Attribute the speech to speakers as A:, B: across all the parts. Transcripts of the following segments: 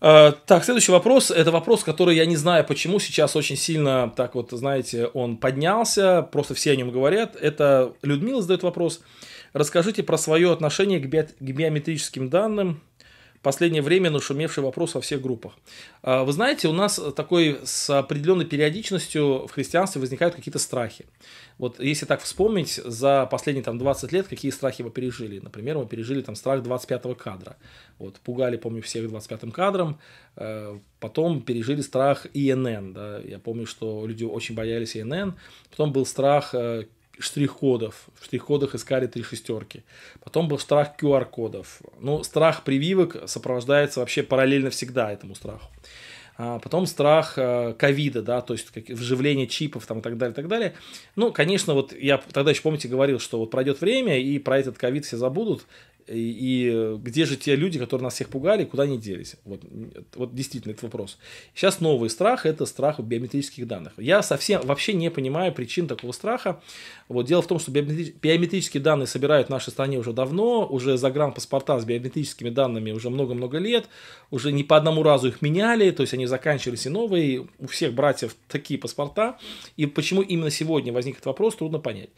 A: Э, так, следующий вопрос. Это вопрос, который я не знаю, почему сейчас очень сильно, так вот, знаете, он поднялся, просто все о нем говорят. Это Людмила задает вопрос. Расскажите про свое отношение к, би- к биометрическим данным последнее время нашумевший вопрос во всех группах. А, вы знаете, у нас такой с определенной периодичностью в христианстве возникают какие-то страхи. Вот если так вспомнить, за последние там 20 лет какие страхи мы пережили. Например, мы пережили там страх 25-го кадра. Вот, пугали, помню, всех 25-м кадром. Э, потом пережили страх ИНН. Да? Я помню, что люди очень боялись ИНН. Потом был страх э, штрих-кодов. В штрих-кодах искали три шестерки. Потом был страх QR-кодов. Ну, страх прививок сопровождается вообще параллельно всегда этому страху. А, потом страх э, ковида, да, то есть как, вживление чипов там и так далее, и так далее. Ну, конечно, вот я тогда еще, помните, говорил, что вот пройдет время, и про этот ковид все забудут, и, где же те люди, которые нас всех пугали, куда они делись? Вот, вот действительно, этот вопрос. Сейчас новый страх – это страх биометрических данных. Я совсем вообще не понимаю причин такого страха. Вот, дело в том, что биометрические данные собирают в нашей стране уже давно, уже загранпаспорта с биометрическими данными уже много-много лет, уже не по одному разу их меняли, то есть они заканчивались и новые, у всех братьев такие паспорта. И почему именно сегодня возник этот вопрос, трудно понять.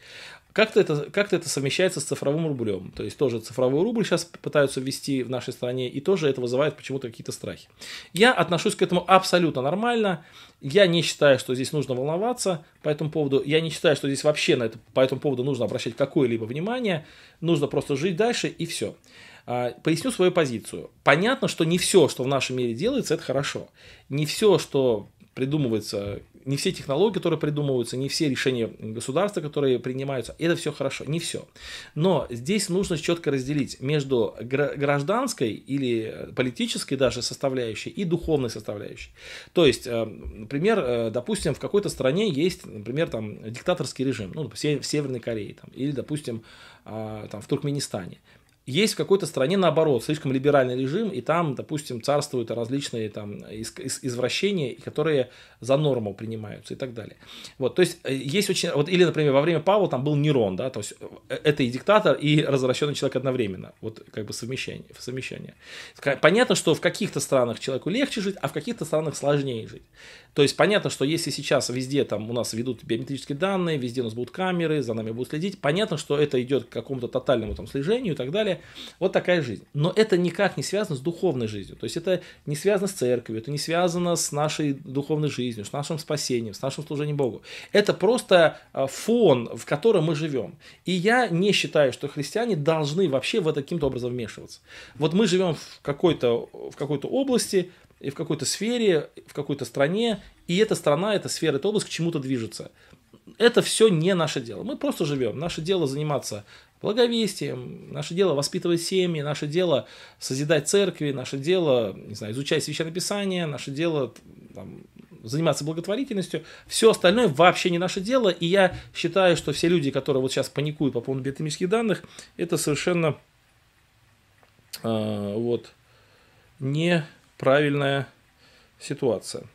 A: Как-то это, как это совмещается с цифровым рублем. То есть тоже цифровой рубль сейчас пытаются ввести в нашей стране, и тоже это вызывает почему-то какие-то страхи. Я отношусь к этому абсолютно нормально. Я не считаю, что здесь нужно волноваться по этому поводу. Я не считаю, что здесь вообще на это, по этому поводу нужно обращать какое-либо внимание. Нужно просто жить дальше и все. А, поясню свою позицию. Понятно, что не все, что в нашем мире делается, это хорошо. Не все, что придумывается не все технологии, которые придумываются, не все решения государства, которые принимаются, это все хорошо, не все. Но здесь нужно четко разделить между гражданской или э, политической даже составляющей и духовной составляющей. То есть, э, например, э, допустим, в какой-то стране есть, например, там диктаторский режим, ну, в Северной Корее, там, или, допустим, а, там, в Туркменистане. Есть в какой-то стране, наоборот, слишком либеральный режим, и там, допустим, царствуют различные там извращения, которые за норму принимаются и так далее. Вот, то есть, э, есть очень... Вот, или, например, во время Павла там был Нерон, да, то есть, э, это и диктатор, и развращенный человек одновременно. Вот, как бы совмещение. совмещение. Понятно, что в каких-то странах человеку легче жить, а в каких-то странах сложнее жить. То есть, понятно, что если сейчас везде там у нас ведут биометрические данные, везде у нас будут камеры, за нами будут следить, понятно, что это идет к какому-то тотальному там слежению и так далее, вот такая жизнь. Но это никак не связано с духовной жизнью. То есть это не связано с церковью, это не связано с нашей духовной жизнью, с нашим спасением, с нашим служением Богу. Это просто а, фон, в котором мы живем. И я не считаю, что христиане должны вообще в это каким-то образом вмешиваться. Вот мы живем в какой-то в какой-то области, и в какой-то сфере, в какой-то стране, и эта страна, эта сфера, эта область к чему-то движется это все не наше дело. Мы просто живем. Наше дело заниматься благовестием, наше дело воспитывать семьи, наше дело созидать церкви, наше дело, не знаю, изучать священное писание, наше дело там, заниматься благотворительностью. Все остальное вообще не наше дело. И я считаю, что все люди, которые вот сейчас паникуют по поводу биометрических данных, это совершенно э, вот неправильная ситуация.